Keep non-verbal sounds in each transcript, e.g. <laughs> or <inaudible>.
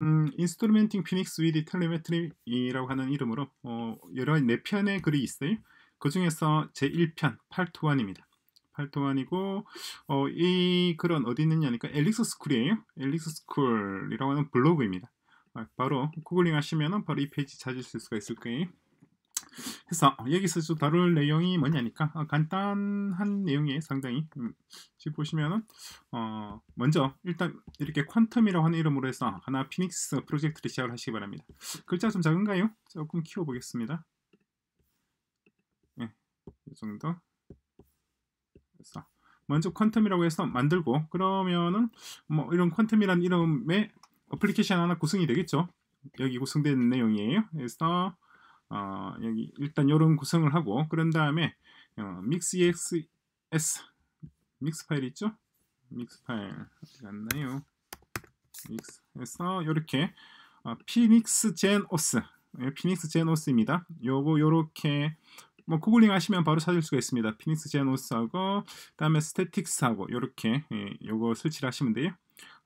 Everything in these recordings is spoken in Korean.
음, 인스트루멘팅 피닉스 위디 텔레메트리라고 하는 이름으로 어, 여러 네 편의 글이 있어요. 그 중에서 제 1편 팔트 1입니다. 팔트 1이고 어, 이 글은 어디 있느냐니까 엘릭스 스쿨이에요. 엘릭스 스쿨이라고 하는 블로그입니다. 아, 바로 구글링 하시면 바로 이 페이지 찾으실 수가 있을 거예요. 그서 어, 여기서 좀 다룰 내용이 뭐냐니까 어, 간단한 내용이에요 상당히 음, 지금 보시면은 어, 먼저 일단 이렇게 퀀텀이라고 하는 이름으로 해서 하나 피닉스 프로젝트를 시작을 하시기 바랍니다 글자 좀 작은가요? 조금 키워보겠습니다 네, 이 정도 그래서 먼저 퀀텀이라고 해서 만들고 그러면은 뭐 이런 퀀텀이라는 이름의 어플리케이션 하나 구성이 되겠죠 여기 구성된 내용이에요 그래서 어, 여기 일단 이런 구성을 하고 그런 다음에 어, mix.ex.s 믹스 파일 있죠? 믹스 파일 어나요 믹스에서 이렇게 어, 피닉스 젠 오스 피닉스 젠 오스입니다. 요거 요렇게 뭐 구글링 하시면 바로 찾을 수가 있습니다. 피닉스 제노스하고 그다음에 스태틱스하고 이렇게 예, 요거 설치를 하시면 돼요.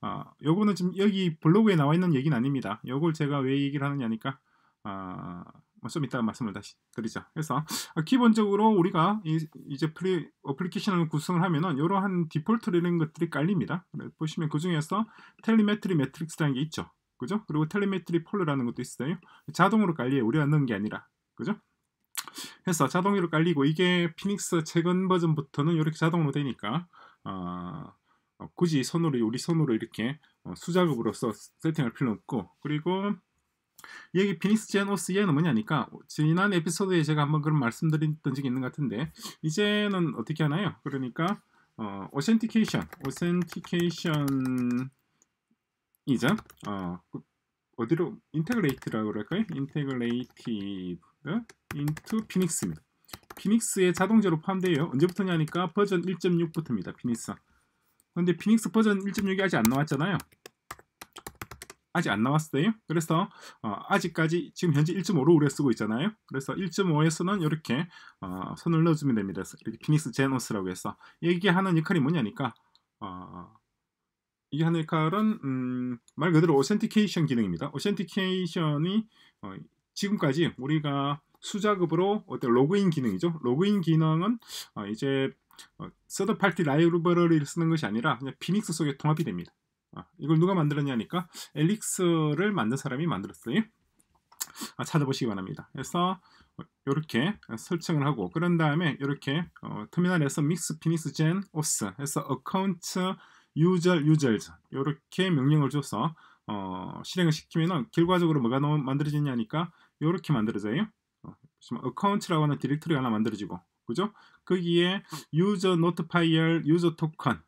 아, 어, 요거는 지금 여기 블로그에 나와 있는 얘기는 아닙니다. 요걸 제가 왜 얘기를 하느냐니까 아, 어, 어, 좀 이따가 말씀을 다시 드리죠. 그래서 어, 기본적으로 우리가 이, 제 프리, 어플리케이션을 구성을 하면은 이러한 디폴트라는 것들이 깔립니다. 보시면 그 중에서 텔리메트리 매트릭스라는 게 있죠. 그죠? 그리고 텔리메트리 폴라는 러 것도 있어요. 자동으로 깔리에 우리가 넣은 게 아니라. 그죠? 해서 자동으로 깔리고 이게 피닉스 최근 버전부터는 이렇게 자동으로 되니까 어, 어, 굳이 손으로 우리 손으로 이렇게 수작업으로서 세팅할 필요 없고 그리고 여기 피닉스 제노스 얘는 뭐냐니까 지난 에피소드에 제가 한번 그런 말씀드린 적이 있는 것 같은데 이제는 어떻게 하나요? 그러니까 어, authentication, authentication 이죠. 어, 그 어디로 인테그레이트라고 그럴까요? 인테그레이티드 into 피닉스입니다. 피닉스에 자동제로 포함돼요. 언제부터냐니까 버전 1.6부터입니다. 피닉스. 근데 피닉스 버전 1.6이 아직 안 나왔잖아요. 아직 안 나왔어요. 그래서 어, 아직까지 지금 현재 1.5로 오래 쓰고 있잖아요. 그래서 1.5에서는 이렇게 어, 선을 넣어주면 됩니다. 이렇게 피닉스 제노스라고 해서 얘기 하는 역할이 뭐냐니까 어, 이게 하는 역할은 음, 말 그대로 오센티케이션 기능입니다. 오센티케이션이 어, 지금까지 우리가 수작업으로 어떤 로그인 기능이죠. 로그인 기능은 어, 이제 서드 파티 라이브러리를 쓰는 것이 아니라 그냥 피닉스 속에 통합이 됩니다. 아, 이걸 누가 만들었냐니까 엘릭스를 만든 사람이 만들었어요. 아, 찾아보시기 바랍니다. 그래서 이렇게 설정을 하고 그런 다음에 이렇게 어, 터미널에서 믹스 피니스 젠 오스 해서 어카운트 유절 유절즈 이렇게 명령을 줘서 어, 실행을 시키면은 결과적으로 뭐가 만들어지냐니까 이렇게 만들어져요. 어, 어카운트라고 하는 디렉터리가 하나 만들어지고 그죠? 거기에 유저 노트 파일, 유저 토큰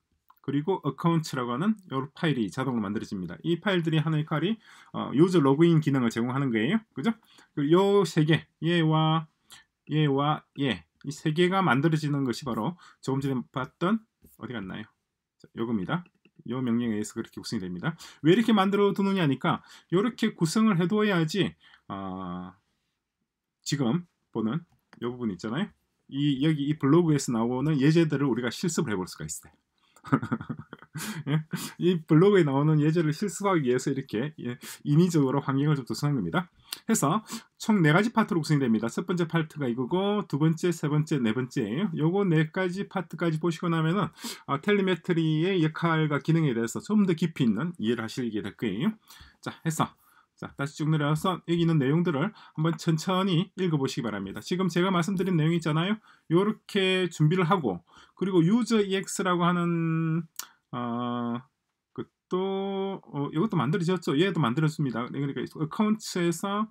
그리고 a c c o u n t 라고 하는 여러 파일이 자동으로 만들어집니다. 이 파일들이 하나의 칼이 어, 유저 로그인 기능을 제공하는 거예요. 그죠? 요세 개, 얘와 얘와 얘, 이세 개가 만들어지는 것이 바로 조금 전에 봤던 어디 갔나요? 자, 요겁니다. 요 명령에 의해서 그렇게 구성이 됩니다. 왜 이렇게 만들어 두느냐 하니까 이렇게 구성을 해둬야지 어, 지금 보는 요 부분 있잖아요. 이 여기 이 블로그에서 나오는 예제들을 우리가 실습을 해볼 수가 있어요. <laughs> 예? 이 블로그에 나오는 예제를 실습하기 위해서 이렇게 예, 인위적으로 환경을 좀 조성한 겁니다. 해서 총 네 가지 파트로 구성이 됩니다. 첫 번째 파트가 이거고 두 번째, 세 번째, 네 번째예요. 요거 네 가지 파트까지 보시고 나면은 아, 텔리메트리의 역할과 기능에 대해서 좀 더 깊이 있는 이해를 하시게 될 거예요. 자, 해서 자, 다시 쭉 내려와서 여기 있는 내용들을 한번 천천히 읽어보시기 바랍니다. 지금 제가 말씀드린 내용 있잖아요. 이렇게 준비를 하고 그리고 user ex라고 하는 어, 그것도 어, 이것도 만들어졌죠. 얘도 만들었습니다. 네, 그러니까 a c c o u n t 에서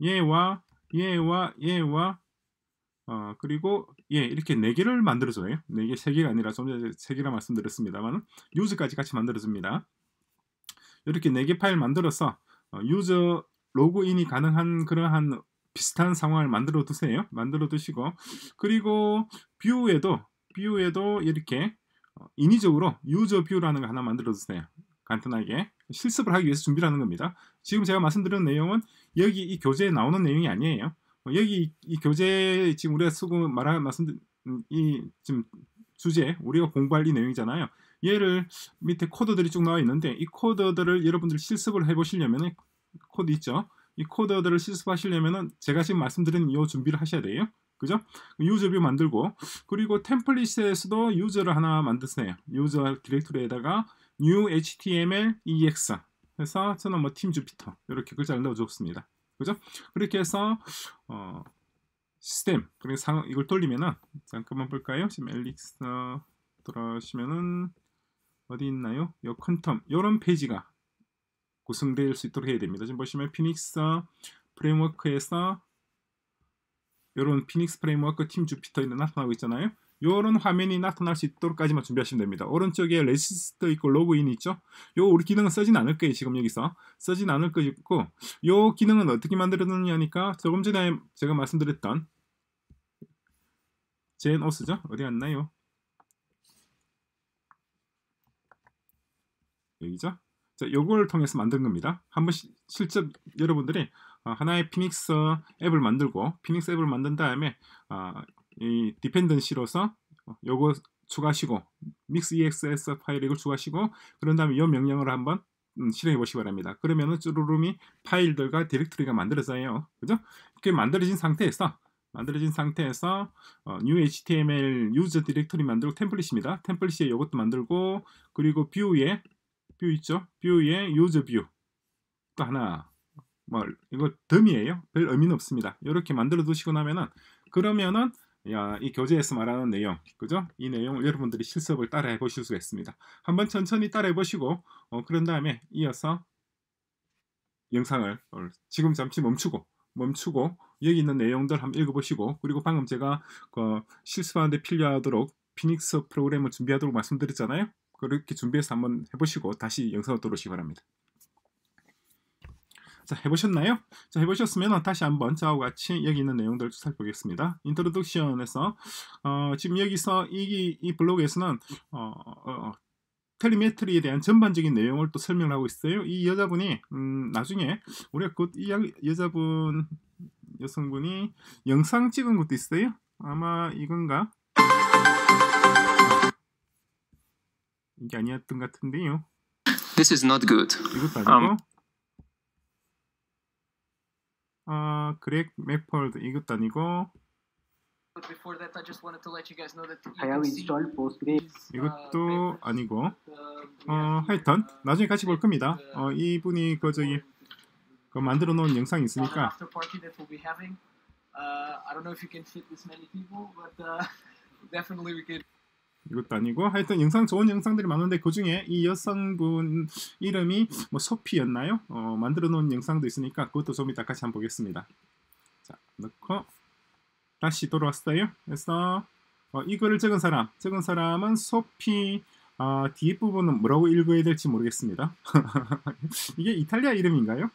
얘와 얘와 얘와 어, 그리고 예 이렇게 네 개를 만들어줘요. 네 개, 세 개가 아니라 좀 전에 세 개라 말씀드렸습니다만 user까지 같이 만들어줍니다. 이렇게 네 개 파일 만들어서 어, 유저 로그인이 가능한 그러한 비슷한 상황을 만들어 두세요. 만들어 두시고 그리고 뷰에도 뷰에도 이렇게 어, 인위적으로 유저 뷰라는 거 하나 만들어 두세요. 간단하게 실습을 하기 위해서 준비를 하는 겁니다. 지금 제가 말씀드린 내용은 여기 이 교재에 나오는 내용이 아니에요. 어, 여기 이 교재 지금 우리가 쓰고 말한 말씀 음, 이 지금 주제 우리가 공부할 이 내용이잖아요. 얘를 밑에 코드들이 쭉 나와 있는데 이 코드들을 여러분들 실습을 해보시려면 코드 있죠. 이 코드들을 실습하시려면은 제가 지금 말씀드린 이 준비를 하셔야 돼요. 그죠? 유저뷰 만들고 그리고 템플릿에서도 유저를 하나 만드세요. 유저 디렉토리에다가 new html ex 해서 저는 뭐 팀 주피터 이렇게 글자를 넣어줬습니다. 그죠? 그렇게 해서 어, 시스템 그리고 상, 이걸 돌리면은 잠깐만 볼까요? 지금 엘릭스 들어가시면은 어디 있나요? 요퀀텀 요런 페이지가 구성될 수 있도록 해야 됩니다. 지금 보시면 피닉스 프레임워크에서 요런 피닉스 프레임워크 팀 주피터 있는 나타나고 있잖아요. 요런 화면이 나타날 수 있도록까지만 준비하시면 됩니다. 오른쪽에 레지스터 있고 로그인 있죠? 요 우리 기능은 쓰진 않을 거예요. 지금 여기서 쓰진 않을 거고 요 기능은 어떻게 만들어졌느냐니까 조금 전에 제가 말씀드렸던 젠오스죠? 어디 갔나요? 얘기죠. 자, 요걸 통해서 만든 겁니다. 한번 시, 실제 여러분들이 어, 하나의 피닉스 앱을 만들고 피닉스 앱을 만든 다음에 어, 이 디펜던시로서 어, 요거 추가하시고 믹스 EXS 파일 이걸 추가하시고 그런 다음에 이 명령을 한번 음, 실행해 보시기 바랍니다. 그러면은 쭈루루미 파일들과 디렉토리가 만들어져요. 그죠? 그게 만들어진 상태에서 만들어진 상태에서 어, new html u s e 저 디렉토리 만들고 템플릿입니다. 템플릿에 이것도 만들고 그리고 뷰에 뷰 있죠? 뷰의 유즈 뷰. 또 하나. 뭐 이거 덤이에요. 별 의미는 없습니다. 이렇게 만들어 두시고 나면은 그러면은 야, 이 교재에서 말하는 내용, 그죠? 이 내용을 여러분들이 실습을 따라해 보실 수가 있습니다. 한번 천천히 따라해 보시고 어, 그런 다음에 이어서 영상을 어, 지금 잠시 멈추고 멈추고 여기 있는 내용들 한번 읽어보시고 그리고 방금 제가 그 실습하는데 필요하도록 피닉스 프로그램을 준비하도록 말씀드렸잖아요. 그렇게 준비해서 한번 해보시고 다시 영상으로 돌오시기 바랍니다. 자 해보셨나요? 자 해보셨으면 다시 한번 저하고 같이 여기 있는 내용들 살펴보겠습니다. 인트로덕션에서 어, 지금 여기서 이, 이 블로그에서는 어, 어, 어 텔리메트리에 대한 전반적인 내용을 또 설명을 하고 있어요. 이 여자분이 음, 나중에 우리가 곧 이 여자분 여성분이 영상 찍은 것도 있어요. 아마 이건가? 이게 아니었던 같은데요. This is not good. 이것도 아니고. Um. 아, 그렉 맥폴드 이것도 아니고. But before that, I just wanted to let you guys know that you I have installed Postgres. 이것도 아니고. 어, 하여튼 나중에 같이 볼 겁니다. 어, 이분이 그 저기 그 만들어 놓은 영상이 있으니까. After party that we'll be having. Uh, I don't know if you can fit this many people, but uh, definitely we could. 이것도 아니고 하여튼 영상 좋은 영상들이 많은데 그 중에 이 여성분 이름이 뭐 소피였나요? 어, 만들어 놓은 영상도 있으니까 그것도 좀 이따 같이 한번 보겠습니다. 자 넣고 다시 돌아왔어요. 그래서 어, 이거를 적은 사람 적은 사람은 소피 아, 어, 뒷부분은 뭐라고 읽어야 될지 모르겠습니다. <laughs> 이게 이탈리아 이름인가요?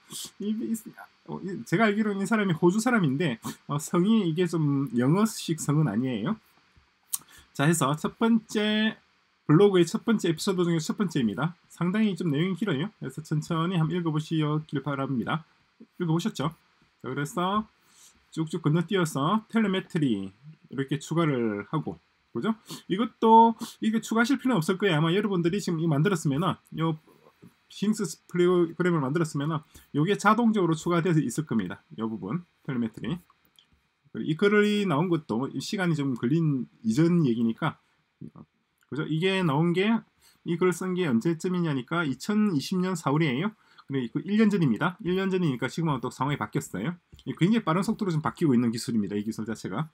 어, 제가 알기로는 이 사람이 호주 사람인데 어, 성이 이게 좀 영어식 성은 아니에요. 자 해서 첫 번째 블로그의 첫 번째 에피소드 중에 첫 번째입니다. 상당히 좀 내용이 길어요. 그래서 천천히 한번 읽어보시길 바랍니다. 읽어보셨죠? 자, 그래서 쭉쭉 건너뛰어서 텔레메트리 이렇게 추가를 하고 그죠? 이것도 이게 추가하실 필요는 없을 거예요. 아마 여러분들이 지금 이 만들었으면은 요 싱스 프로그램을 만들었으면은 요게 자동적으로 추가돼서 있을 겁니다. 요 부분 텔레메트리 이 글이 나온 것도 시간이 좀 걸린 이전 얘기니까 그죠? 이게 나온 게 이 글 쓴 게 언제쯤이냐니까 2020년 4월이에요. 근데 이거 그 1년 전입니다. 1년 전이니까 지금은또 상황이 바뀌었어요. 굉장히 빠른 속도로 좀 바뀌고 있는 기술입니다. 이 기술 자체가.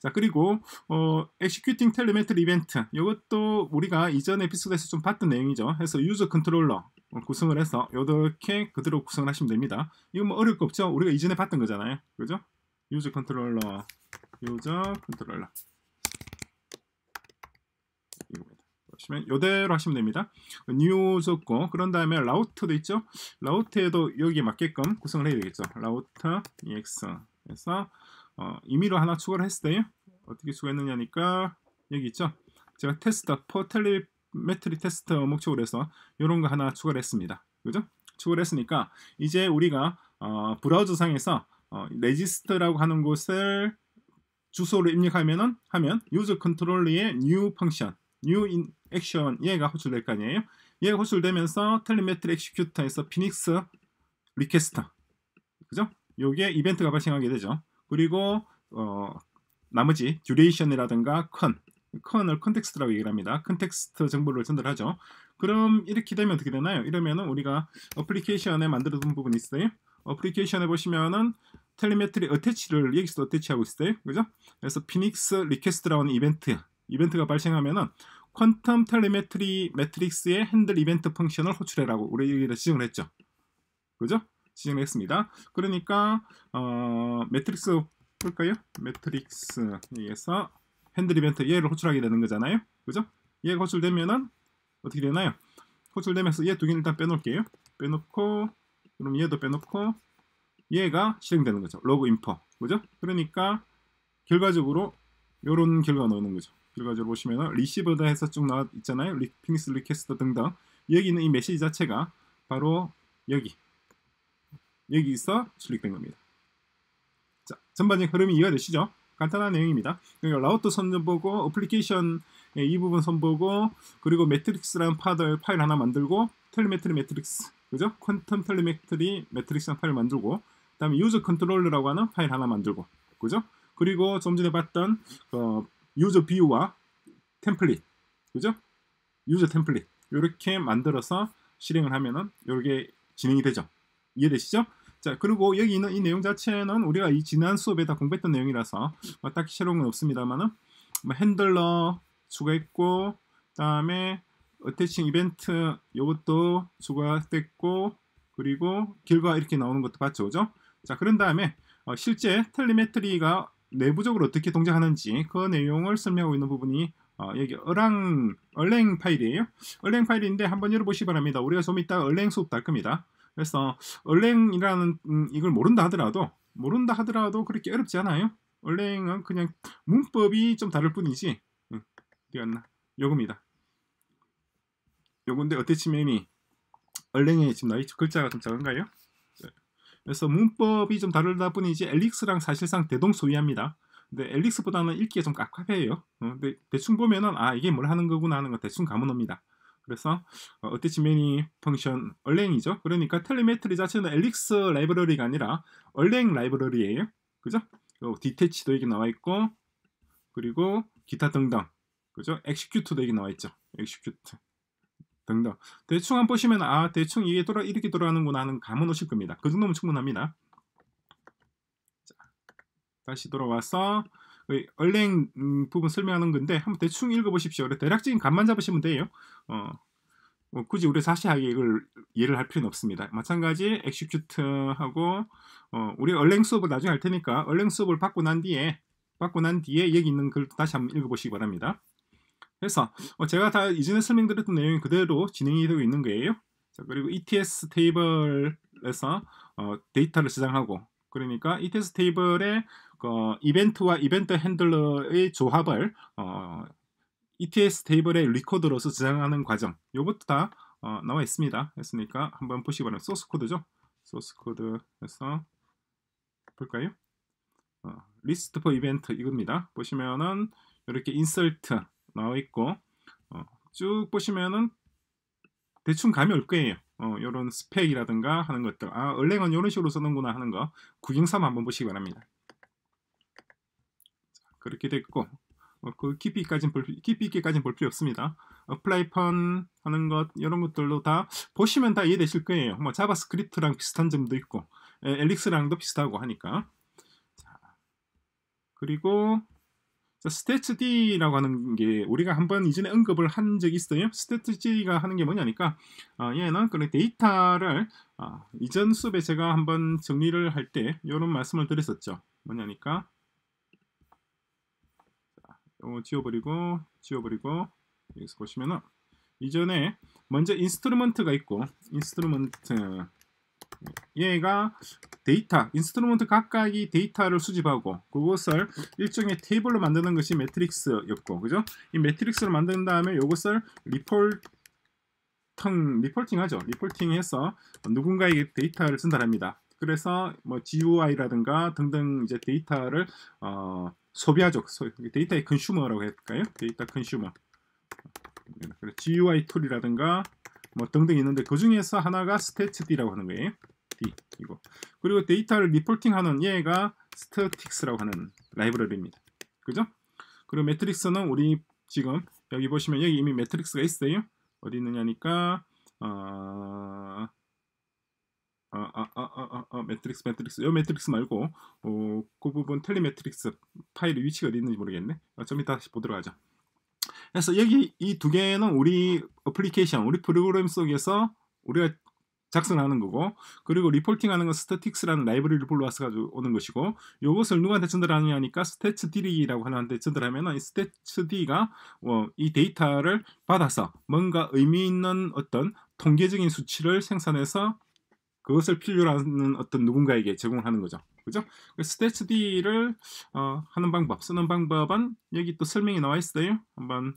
자 그리고 어 executing telemetry event 이것도 우리가 이전 에피소드에서 좀 봤던 내용이죠. 해서 유저 컨트롤러 구성을 해서 이렇게 그대로 구성을 하시면 됩니다. 이건 뭐 어려울 거 없죠. 우리가 이전에 봤던 거잖아요. 그죠? user 컨트롤러 user 컨트롤러 이겁니다. 보시면 이대로 하시면 됩니다. 뉴 e w 고 그런 다음에 라우트도 있죠. 라우트에도 여기에 맞게끔 구성을 해야 되겠죠. 라우터 ex 에서 어, 임의로 하나 추가를 했을 때요. 어떻게 추가했느냐니까 여기 있죠. 제가 테스트 포텔리 매트리 테스트 목적으로 해서 이런 거 하나 추가를 했습니다. 그죠? 추가를 했으니까 이제 우리가 어, 브라우저 상에서 어, 레지스트라고 하는 곳을 주소를 입력하면은 하면 user 컨트롤러의 new f u new c t i o n n in action 얘가 호출될 거 아니에요. 얘가 호출되면서 텔리메트리 엑시큐터에서 피닉스 리퀘스트 그죠? 요게 이벤트가 발생하게 되죠. 그리고 어, 나머지 듀레이션이라든가 컨 컨을 컨텍스트라고 얘기를 합니다. 컨텍스트 정보를 전달하죠. 그럼 이렇게 되면 어떻게 되나요? 이러면은 우리가 어플리케이션에 만들어 둔 부분이 있어요. 어플리케이션에 보시면은 텔레메트리 어태치를 여기서 어태치하고 있어요. 그죠? 그래서 피닉스 리퀘스트라는 이벤트 이벤트가 발생하면은 퀀텀 텔레메트리 매트릭스의 핸들 이벤트 펑션을 호출해라고 우리 여기를 지정을 했죠. 그죠? 지정을 했습니다. 그러니까 어, 매트릭스 볼까요? 매트릭스에서 여기 핸들 이벤트 얘를 호출하게 되는 거잖아요. 그죠? 얘가 호출되면은 어떻게 되나요? 호출되면서 얘 두 개는 일단 빼놓을게요. 빼놓고 그럼 얘도 빼놓고 얘가 실행되는 거죠. 로그 인퍼. 그죠? 그러니까 결과적으로 이런 결과가 나오는 거죠. 결과적으로 보시면 리시버다 해서 쭉 나와 있잖아요. 리, 핑스 리퀘스트 등등. 여기 있는 이 메시지 자체가 바로 여기 여기서 출력된 겁니다. 자, 전반적인 흐름이 이해가 되시죠? 간단한 내용입니다. 그러니까 라우터 선보고 어플리케이션 예, 이 부분 선보고 그리고 매트릭스라는 파일, 파일 하나 만들고 텔레메트리 매트릭스 그죠? 퀀텀 텔레메트리매트릭스라 파일 만들고 다음에 유저 컨트롤러라고 하는 파일 하나 만들고 그죠? 그리고 좀 전에 봤던 어, 유저 뷰와 템플릿 그죠? 유저 템플릿 이렇게 만들어서 실행을 하면은 이렇게 진행이 되죠. 이해되시죠? 자 그리고 여기 있는 이 내용 자체는 우리가 이 지난 수업에 다 공부했던 내용이라서 뭐 딱히 새로운 건 없습니다만은 뭐 핸들러 추가했고 다음에 어태칭 이벤트 이것도 추가됐고 그리고 결과 이렇게 나오는 것도 봤죠 그죠 자 그런 다음에 어, 실제 텔레메트리가 내부적으로 어떻게 동작하는지 그 내용을 설명하고 있는 부분이 어, 여기 얼랑 얼랭 파일이에요. 얼랭 파일인데 한번 열어보시기 바랍니다. 우리가 좀 이따 얼랭 수업 할 겁니다. 그래서 얼랭이라는 음, 이걸 모른다 하더라도 모른다 하더라도 그렇게 어렵지 않아요. 얼랭은 그냥 문법이 좀 다를 뿐이지. 되었디갔나 음, 요겁니다. 요건데 어때 치면이 얼랭에 지금 나이 글자가 좀 작은가요? 그래서 문법이 좀 다르다 보니 이제 엘릭스랑 사실상 대동소이합니다. 근데 엘릭스보다는 읽기에 좀 깝깝해요. 어, 근데 대충 보면은 아 이게 뭘 하는 거구나 하는 거 대충 가문합니다. 그래서 어, 때지메니 펑션 얼랭이죠. 그러니까 텔레메트리 자체는 엘릭스 라이브러리가 아니라 얼랭 라이브러리예요. 그죠? 디테치도 여기 나와 있고 그리고 기타 등등 그죠? 엑시큐트도 여기 나와 있죠. 엑시큐트 등등 대충 한 보시면 아 대충 이게 돌아 이렇게 돌아가는구나 하는 감은 오실 겁니다. 그 정도면 충분합니다. 자, 다시 돌아와서 얼랭 음, 부분 설명하는 건데 한번 대충 읽어보십시오. 대략적인 감만 잡으시면 돼요. 어, 뭐 굳이 우리 자시하게 이걸 이해를 할 필요는 없습니다. 마찬가지 execute하고 어, 우리 얼랭 수업을 나중에 할 테니까 얼랭 수업을 받고 난 뒤에 받고 난 뒤에 여기 있는 글 다시 한번 읽어보시기 바랍니다. 회사 어, 제가 다 이전에 설명드렸던 내용이 그대로 진행이 되고 있는 거예요 자, 그리고 ETS 테이블에서 어, 데이터를 저장하고 그러니까 ETS 테이블의 어, 그, 이벤트와 이벤트 핸들러의 조합을 어, ETS 테이블의 리코드로서 저장하는 과정 이것도 다 어, 나와 있습니다 했으니까 한번 보시기 바랍니다 소스 코드죠 소스 코드에서 볼까요 리스트 포 이벤트 이겁니다 보시면은 이렇게 인설트 나와 있고 어, 쭉 보시면은 대충 감이 올 거예요. 어, 이런 스펙이라든가 하는 것들 아 얼랭은 이런 식으로 쓰는구나 하는 거 구경삼 한번 보시기 바랍니다. 자, 그렇게 됐고 어, 그 깊이까진 볼, 깊이 있게까지는 볼 필요 없습니다. 어플라이펀 하는 것 이런 것들도 다 보시면 다 이해되실 거예요. 뭐 자바스크립트랑 비슷한 점도 있고 엘릭스랑도 비슷하고 하니까 그리고 스테츠 D라고 하는 게 우리가 한번 이전에 언급을 한 적이 있어요. 스테츠 D가 하는 게 뭐냐니까 어, 얘는 그런 데이터를 어, 이전 수업에 제가 한번 정리를 할 때 이런 말씀을 드렸었죠. 뭐냐니까 어, 지워버리고 지워버리고 여기서 보시면은 이전에 먼저 인스트루먼트가 있고 인스트루먼트 얘가 데이터, 인스트루먼트 각각이 데이터를 수집하고 그것을 일종의 테이블로 만드는 것이 매트릭스였고 그죠? 이 매트릭스를 만든 다음에 이것을 리폴팅, 리폴팅 하죠. 리폴팅 해서 누군가에게 데이터를 전달합니다. 그래서 뭐 GUI라든가 등등 이제 데이터를 어, 소비하죠. 데이터의 컨슈머라고 할까요? 데이터 컨슈머. GUI 툴이라든가 뭐 등등 있는데 그 중에서 하나가 스태츠D라고 하는 거예요. D 이거 그리고 데이터를 리포팅하는 얘가 스태틱스라고 하는 라이브러리입니다. 그죠? 그리고 매트릭스는 우리 지금 여기 보시면 여기 이미 매트릭스가 있어요. 어디 있느냐니까 어... 아, 아, 아, 아, 매트릭스, 매트릭스. 요 매트릭스 말고, 어, 그 부분 텔리매트릭스 파일의 위치가 어디 있는지 모르겠네. 어, 좀 이따 다시 보도록 하죠. 그래서 여기 이 두 개는 우리 어플리케이션, 우리 프로그램 속에서 우리가 작성하는 거고 그리고 리포팅하는 건 스태틱스라는 라이브러리를 불러와서 가지고 오는 것이고 이것을 누구한테 전달하느냐 하니까 스태츠D라고 하는데 전달하면 이스태츠디가이 데이터를 받아서 뭔가 의미 있는 어떤 통계적인 수치를 생산해서 그것을 필요로 하는 어떤 누군가에게 제공하는 거죠. 그죠? 그 스테츠디를 어, 하는 방법, 쓰는 방법은 여기 또 설명이 나와 있어요. 한번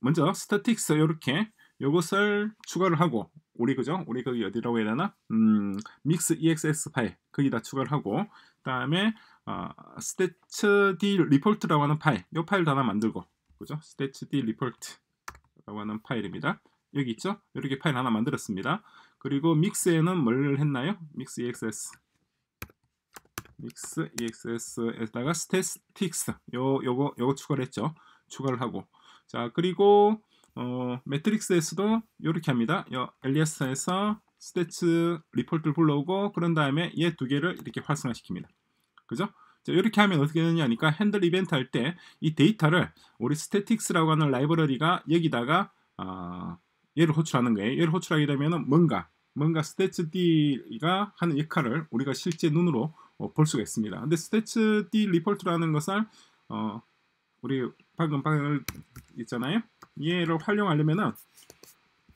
먼저 스태틱스 이렇게 이것을 추가를 하고 우리 그죠? 우리 거기 어디라고 해야 되나? 음, 믹스 EXS 파일 거기다 추가를 하고 그다음에 어, 스태츠디 리폴트라고 하는 파일 이 파일도 하나 만들고 그죠? 스태츠디 리폴트라고 하는 파일입니다. 여기 있죠? 이렇게 파일 하나 만들었습니다. 그리고 믹스에는 뭘 했나요? 믹스 EXS 믹스 EXS에다가 스태틱스 요 요거 요거 추가를 했죠. 추가를 하고 자 그리고 어, 매트릭스에서도 이렇게 합니다. 요 엘리아스에서 스태츠 리포트를 불러오고 그런 다음에 얘 두 개를 이렇게 활성화시킵니다. 그죠? 자, 이렇게 하면 어떻게 되느냐니까 핸들 이벤트 할 때 이 데이터를 우리 스태틱스라고 하는 라이브러리가 여기다가 어, 얘를 호출하는 거예요. 얘를 호출하게 되면은 뭔가 뭔가 스태츠 D가 하는 역할을 우리가 실제 눈으로 어, 볼 수가 있습니다. 근데 스태츠 D 리포트라는 것을 어, 우리 방금 방금 있잖아요. 얘를 활용하려면은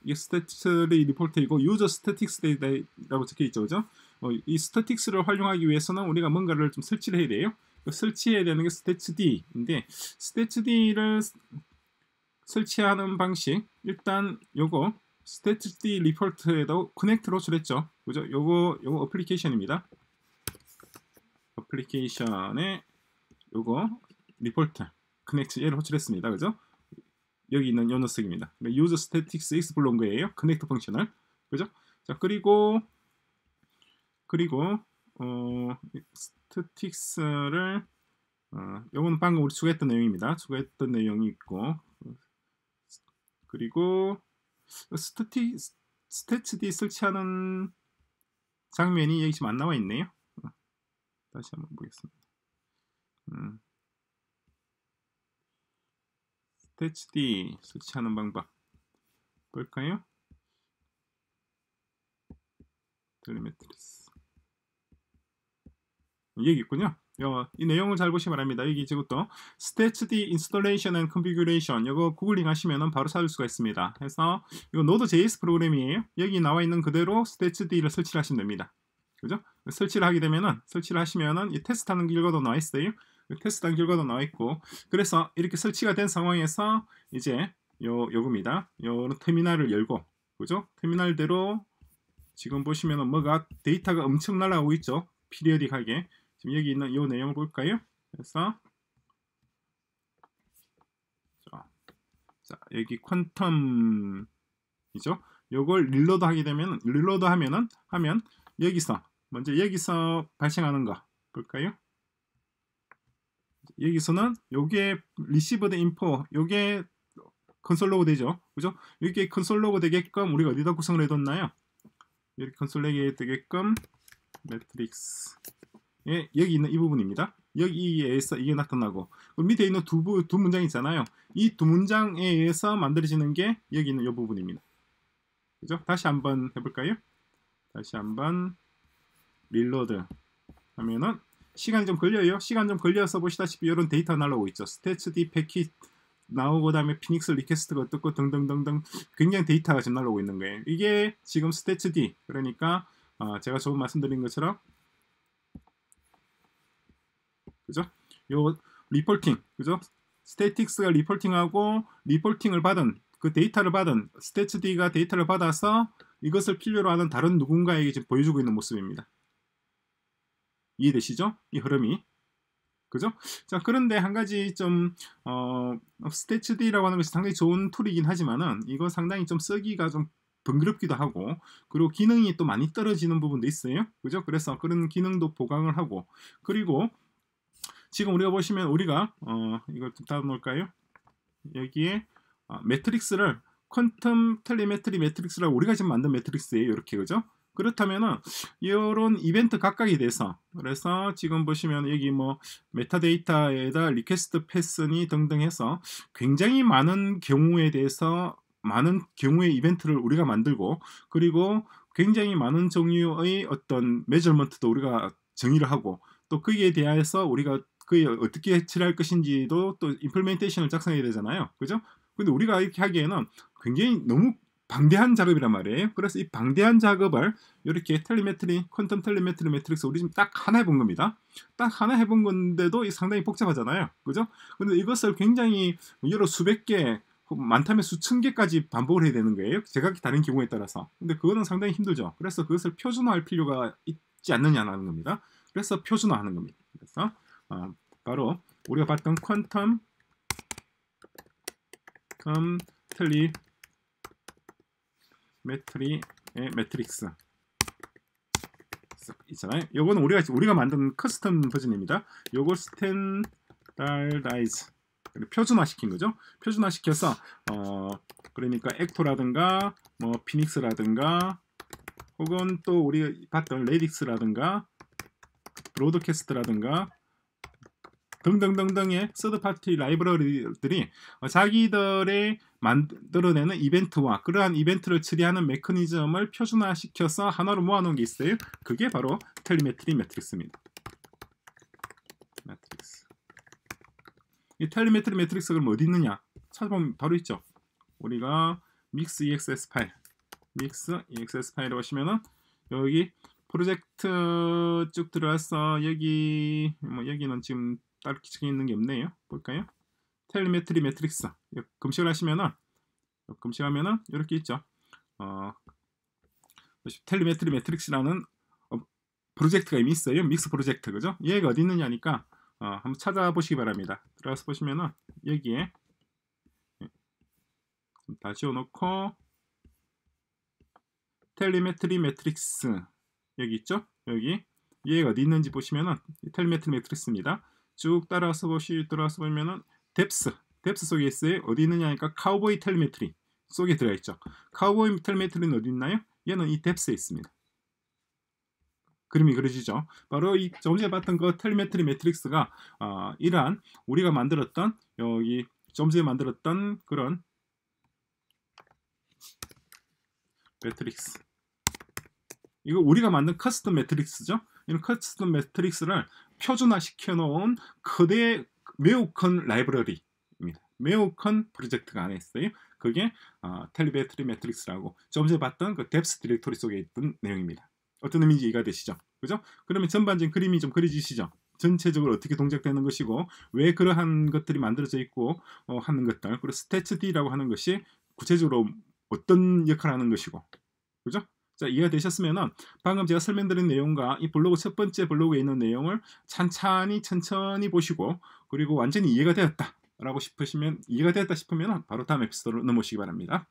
이스태츠 D 리포트이고 유저 스태틱스 데이터라고 적혀 있죠, 그죠? 어, 이 스태틱스를 활용하기 위해서는 우리가 뭔가를 좀 설치를 해야 돼요. 그 설치해야 되는 게스태츠 D인데 스태츠 D를 설치하는 방식 일단 요거 스태틱디 리포트에도 커넥트로 줄였죠 그죠 요거 요거 어플리케이션입니다 어플리케이션에 요거 리포트 커넥트 얘를 호출했습니다 그죠 여기 있는 요 녀석입니다 네, user statics is 블롱그예요 커넥트 펑셔을 그죠 자 그리고 그리고 어 스태틱스를 어, 요건 방금 우리 추가했던 내용입니다 추가했던 내용이 있고 그리고 스태티, 스태츠디 설치하는 장면이 여기 지금 안 나와 있네요. 어, 다시 한번 보겠습니다. 음. 스태츠디 설치하는 방법 볼까요? 텔레메트리스 여기 있군요. 어, 이 내용을 잘 보시기 바랍니다. 여기 지금 터 staged installation and configuration 이거 구글링 하시면 바로 찾을 수가 있습니다. 그래서 이거 Node.js 프로그램이에요. 여기 나와 있는 그대로 staged를 설치를 하시면 됩니다. 그죠? 설치를 하게 되면은 설치를 하시면은 이 테스트하는 결과도 나와 있어요. 테스트한 결과도 나와 있고 그래서 이렇게 설치가 된 상황에서 이제 요 요겁니다. 요런 터미널을 열고 그죠? 터미널대로 지금 보시면은 뭐가 데이터가 엄청 날아오고 있죠. 피리어딕하게 지금 여기 있는 이 내용을 볼까요? 그래서 자, 여기 퀀텀이죠. 요걸 릴로드 하게 되면 릴로드 하면은 하면 여기서 먼저 여기서 발생하는 거 볼까요? 여기서는 요게 리시브드 인포 요게 컨솔 로그 되죠. 그죠? 이게 컨솔 로그 되게끔 우리가 어디다 구성을 해뒀나요? 여기 컨솔 로그 되게끔 매트릭스 예, 여기 있는 이 부분입니다. 여기에서 이게 나타나고 밑에 있는 두, 부, 두 문장 있잖아요. 이 두 문장에 의해서 만들어지는 게 여기 있는 이 부분입니다. 그죠? 다시 한번 해볼까요? 다시 한번 릴로드 하면은 시간이 좀 걸려요. 시간 좀 걸려서 보시다시피 이런 데이터 날라오고 있죠. 스테츠디 패킷 나오고 그다음에 피닉스 리퀘스트가 뜨고 등등등등 굉장히 데이터가 지금 날라오고 있는 거예요. 이게 지금 스테츠디 그러니까 어 제가 조금 말씀드린 것처럼 그죠? 요 리폴팅, 그죠? 스테틱스가 리폴팅하고 리폴팅을 받은 그 데이터를 받은 스테츠디가 데이터를 받아서 이것을 필요로 하는 다른 누군가에게 지금 보여주고 있는 모습입니다. 이해되시죠? 이 흐름이. 그죠? 자, 그런데 한 가지 좀, 어, 스테츠디라고 하는 것이 상당히 좋은 툴이긴 하지만은, 이거 상당히 좀 쓰기가 좀 번거롭기도 하고, 그리고 기능이 또 많이 떨어지는 부분도 있어요. 그죠? 그래서 그런 기능도 보강을 하고, 그리고 지금 우리가 보시면 우리가 어, 이걸 좀 닫아놓을까요? 여기에 아, 매트릭스를 퀀텀 텔레메트리 매트릭스라고 우리가 지금 만든 매트릭스예요. 이렇게 그죠? 그렇다면은 이런 이벤트 각각에 대해서 그래서 지금 보시면 여기 뭐 메타데이터에다 리퀘스트 패스니 등등 해서 굉장히 많은 경우에 대해서 많은 경우의 이벤트를 우리가 만들고 그리고 굉장히 많은 종류의 어떤 매저먼트도 우리가 정의를 하고 또 거기에 대해서 우리가 그 어떻게 해치할 것인지도 또 임플멘테이션을 작성해야 되잖아요. 그죠? 근데 우리가 이렇게 하기에는 굉장히 너무 방대한 작업이란 말이에요. 그래서 이 방대한 작업을 이렇게 텔리메트리, 퀀텀 텔리메트리 매트릭스 우리 지금 딱 하나 해본 겁니다. 딱 하나 해본 건데도 상당히 복잡하잖아요. 그죠? 근데 이것을 굉장히 여러 수백 개, 많다면 수천 개까지 반복을 해야 되는 거예요. 제각기 다른 경우에 따라서. 근데 그거는 상당히 힘들죠. 그래서 그것을 표준화할 필요가 있지 않느냐는 겁니다. 그래서 표준화하는 겁니다. 그래서 어, 바로 우리가 봤던 퀀텀 컴 틀리 매트리의 예, 매트릭스 있잖아요. 요거는 우리가 우리가 만든 커스텀 버전입니다. 요거 스탠다이즈 표준화 시킨 거죠. 표준화 시켜서 어 그러니까 액토라든가뭐 피닉스라든가 혹은 또 우리 가 봤던 레딕스라든가 브로드캐스트라든가 등등등등의 서드파티 라이브러리들이 자기들의 만들어내는 이벤트와 그러한 이벤트를 처리하는 메커니즘을 표준화시켜서 하나로 모아놓은 게 있어요. 그게 바로 텔리메트리 매트릭스입니다. 매트릭스. 이 텔리메트리 매트릭스가 그럼 어디 있느냐? 찾아보면 바로 있죠. 우리가 믹스 EXS 파일, 믹스 EXS 파일에 보시면은 여기 프로젝트 쭉 들어와서 여기 뭐 여기는 지금 따로 기증해 있는 게 없네요. 볼까요? 텔레메트리 매트릭스 검색을 하시면은 검색하면은 이렇게 있죠. 어, 텔레메트리 매트릭스라는 어, 프로젝트가 이미 있어요. 믹스 프로젝트 그죠? 얘가 어디 있느냐니까 어, 한번 찾아보시기 바랍니다. 들어가서 보시면은 여기에 예, 다 지워놓고 텔레메트리 매트릭스 여기 있죠? 여기 얘가 어디 있는지 보시면은 텔레메트리 매트릭스입니다. 쭉 따라서 보시 따라서 보면은 뎁스 뎁스 속에 있어요. 어디 있느냐 하니까 카우보이 텔메트리 속에 들어가 있죠. 카우보이 텔메트리는 어디 있나요? 얘는 이 뎁스에 있습니다. 그림이 그려지죠. 바로 이점금에 봤던 그 텔메트리 매트릭스가 어, 이러한 우리가 만들었던 여기 점금에 만들었던 그런 매트릭스 이거 우리가 만든 커스텀 매트릭스죠. 이런 커스텀 매트릭스를 표준화시켜 놓은 거대 매우 큰 라이브러리입니다. 매우 큰 프로젝트가 안에 있어요. 그게 어, 텔리베트리 매트릭스라고 좀 전에 봤던 그 뎁스 디렉토리 속에 있던 내용입니다. 어떤 의미인지 이해가 되시죠? 그죠? 그러면 전반적인 그림이 좀 그려지시죠? 전체적으로 어떻게 동작되는 것이고 왜 그러한 것들이 만들어져 있고 어, 하는 것들 그리고 스태츠 D라고 하는 것이 구체적으로 어떤 역할을 하는 것이고 그죠? 자, 이해가 되셨으면은 방금 제가 설명드린 내용과 이 블로그 첫 번째 블로그에 있는 내용을 찬찬히 천천히 보시고 그리고 완전히 이해가 되었다. 라고 싶으시면 이해가 되었다 싶으면 바로 다음 에피소드로 넘어오시기 바랍니다.